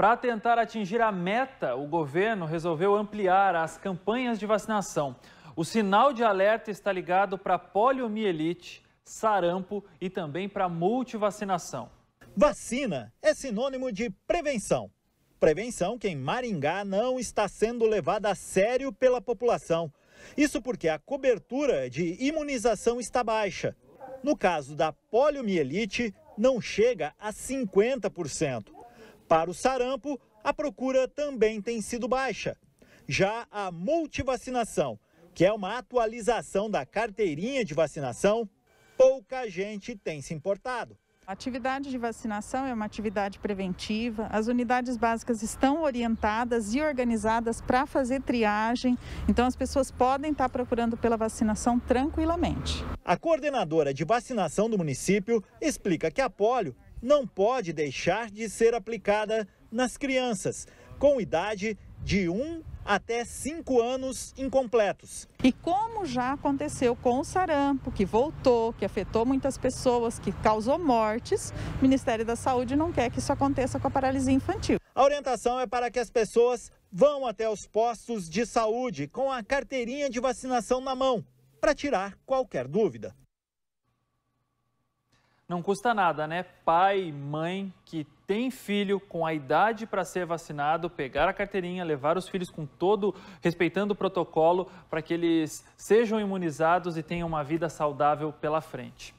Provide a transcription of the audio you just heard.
Para tentar atingir a meta, o governo resolveu ampliar as campanhas de vacinação. O sinal de alerta está ligado para poliomielite, sarampo e também para multivacinação. Vacina é sinônimo de prevenção. Prevenção que em Maringá não está sendo levada a sério pela população. Isso porque a cobertura de imunização está baixa. No caso da poliomielite, não chega a 50%. Para o sarampo, a procura também tem sido baixa. Já a multivacinação, que é uma atualização da carteirinha de vacinação, pouca gente tem se importado. A atividade de vacinação é uma atividade preventiva. As unidades básicas estão orientadas e organizadas para fazer triagem, então as pessoas podem estar procurando pela vacinação tranquilamente. A coordenadora de vacinação do município explica que a polio não pode deixar de ser aplicada nas crianças com idade de 1 até 5 anos incompletos. E como já aconteceu com o sarampo, que voltou, que afetou muitas pessoas, que causou mortes, o Ministério da Saúde não quer que isso aconteça com a paralisia infantil. A orientação é para que as pessoas vão até os postos de saúde com a carteirinha de vacinação na mão, para tirar qualquer dúvida. Não custa nada, né? Pai, mãe que tem filho com a idade para ser vacinado, pegar a carteirinha, levar os filhos com todo, respeitando o protocolo, para que eles sejam imunizados e tenham uma vida saudável pela frente.